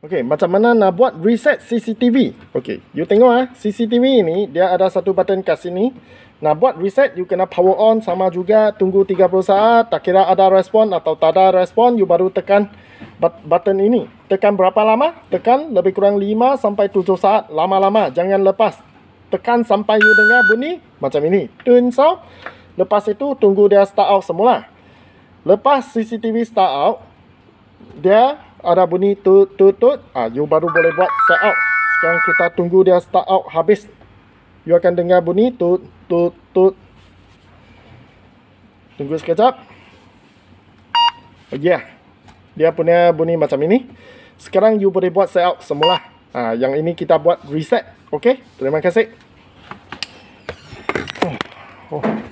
Okey, macam mana nak buat reset CCTV? Okey, you tengok ah, CCTV ni dia ada satu button kat sini. Nak buat reset, you kena power on sama juga tunggu 30 saat, tak kira ada respon atau tak ada respon, you baru tekan button ini. Tekan berapa lama? Tekan lebih kurang 5 sampai 7 saat, lama-lama, jangan lepas. Tekan sampai you dengar bunyi macam ini. Turn off. Lepas itu tunggu dia start out semula. Lepas CCTV start out, dia ada bunyi tut tut tut ah you baru boleh buat set out sekarang kita tunggu dia start out habis you akan dengar bunyi tut tut tut tunggu sekejap oh, yeah dia punya bunyi macam ini sekarang you boleh buat set out semula ah yang ini kita buat reset okey terima kasih oh, oh.